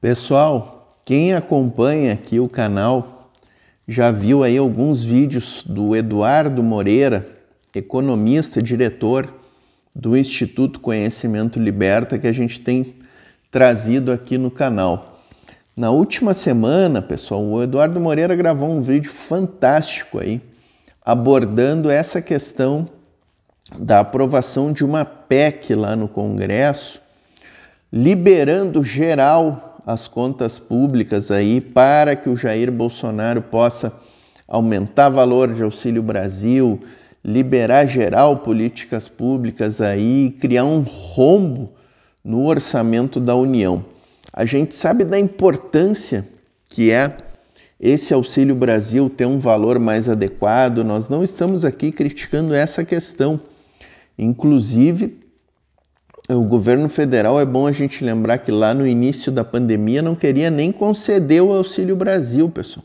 Pessoal, quem acompanha aqui o canal já viu aí alguns vídeos do Eduardo Moreira, economista, diretor do Instituto Conhecimento Liberta que a gente tem trazido aqui no canal. Na última semana, pessoal, o Eduardo Moreira gravou um vídeo fantástico aí abordando essa questão da aprovação de uma PEC lá no Congresso, liberando geral as contas públicas aí para que o Jair Bolsonaro possa aumentar valor de Auxílio Brasil, liberar geral políticas públicas aí, criar um rombo no orçamento da União. A gente sabe da importância que é esse Auxílio Brasil ter um valor mais adequado. Nós não estamos aqui criticando essa questão. Inclusive, o governo federal é bom a gente lembrar que lá no início da pandemia não queria nem conceder o Auxílio Brasil, pessoal.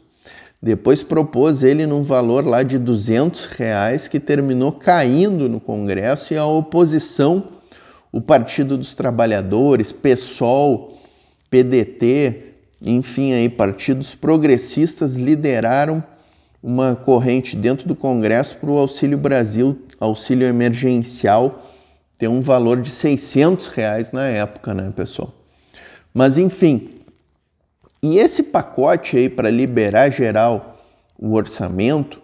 Depois propôs ele num valor lá de 200 reais que terminou caindo no Congresso e a oposição, o Partido dos Trabalhadores, PSOL, PDT, enfim aí partidos progressistas lideraram uma corrente dentro do Congresso para o Auxílio Brasil, auxílio emergencial ter um valor de 600 reais na época, né, pessoal? Mas enfim, e esse pacote aí para liberar geral o orçamento,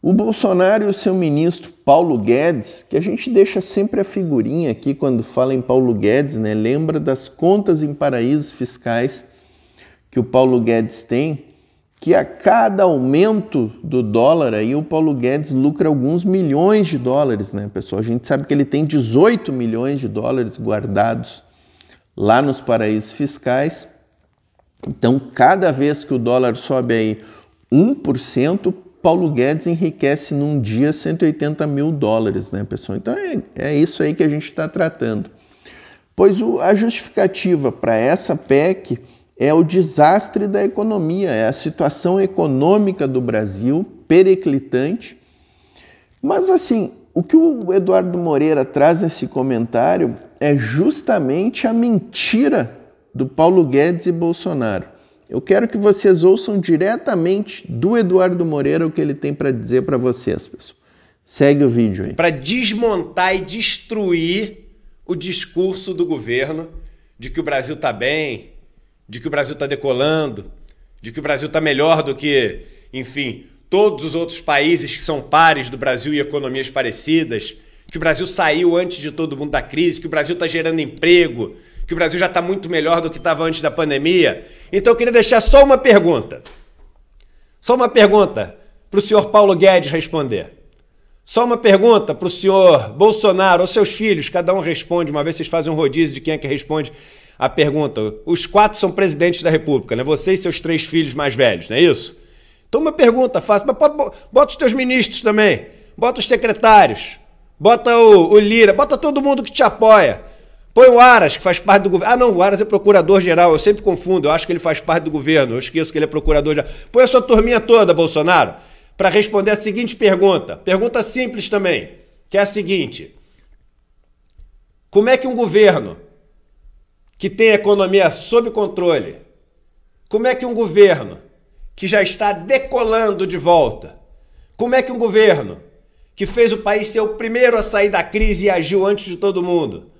o Bolsonaro e o seu ministro Paulo Guedes, que a gente deixa sempre a figurinha aqui quando fala em Paulo Guedes, né? Lembra das contas em paraísos fiscais que o Paulo Guedes tem? que a cada aumento do dólar aí o Paulo Guedes lucra alguns milhões de dólares, né, pessoal? A gente sabe que ele tem 18 milhões de dólares guardados lá nos paraísos fiscais. Então, cada vez que o dólar sobe aí 1%, Paulo Guedes enriquece num dia 180 mil dólares, né, pessoal? Então é, é isso aí que a gente está tratando. Pois o, a justificativa para essa PEC é o desastre da economia, é a situação econômica do Brasil periclitante. Mas assim, o que o Eduardo Moreira traz nesse comentário é justamente a mentira do Paulo Guedes e Bolsonaro. Eu quero que vocês ouçam diretamente do Eduardo Moreira o que ele tem para dizer para vocês, pessoal. Segue o vídeo aí. Para desmontar e destruir o discurso do governo de que o Brasil está bem, de que o Brasil está decolando, de que o Brasil está melhor do que, enfim, todos os outros países que são pares do Brasil e economias parecidas, que o Brasil saiu antes de todo mundo da crise, que o Brasil está gerando emprego, que o Brasil já está muito melhor do que estava antes da pandemia. Então eu queria deixar só uma pergunta. Só uma pergunta para o senhor Paulo Guedes responder. Só uma pergunta para o senhor Bolsonaro ou seus filhos, cada um responde, uma vez vocês fazem um rodízio de quem é que responde a pergunta: os quatro são presidentes da República, né? Você e seus três filhos mais velhos, não é isso? Então, uma pergunta fácil, mas bota os teus ministros também, bota os secretários, bota o, o Lira, bota todo mundo que te apoia. Põe o Aras, que faz parte do governo. Ah, não, o Aras é procurador-geral, eu sempre confundo, eu acho que ele faz parte do governo, eu esqueço que ele é procurador-geral. Põe a sua turminha toda, Bolsonaro, para responder a seguinte pergunta. Pergunta simples também, que é a seguinte: Como é que um governo que tem a economia sob controle, como é que um governo que já está decolando de volta, como é que um governo que fez o país ser o primeiro a sair da crise e agiu antes de todo mundo,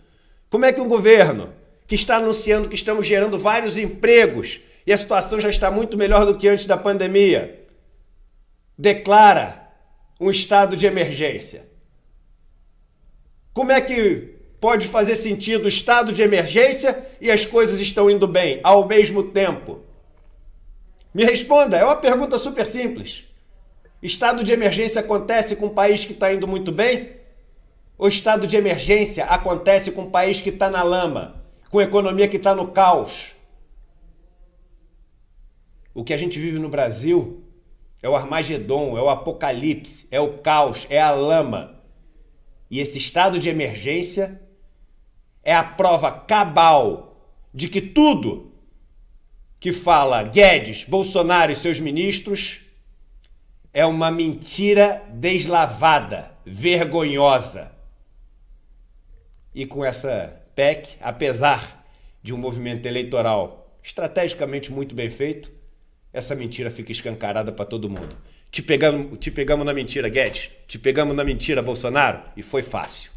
como é que um governo que está anunciando que estamos gerando vários empregos e a situação já está muito melhor do que antes da pandemia, declara um estado de emergência? Como é que pode fazer sentido o estado de emergência e as coisas estão indo bem ao mesmo tempo? Me responda, é uma pergunta super simples. Estado de emergência acontece com um país que está indo muito bem? Ou estado de emergência acontece com um país que está na lama, com economia que está no caos? O que a gente vive no Brasil é o Armagedon, é o apocalipse, é o caos, é a lama. E esse estado de emergência é a prova cabal de que tudo que fala Guedes, Bolsonaro e seus ministros é uma mentira deslavada, vergonhosa. E com essa PEC, apesar de um movimento eleitoral estrategicamente muito bem feito, essa mentira fica escancarada para todo mundo. Te pegamos, te pegamos na mentira, Guedes. Te pegamos na mentira, Bolsonaro. E foi fácil.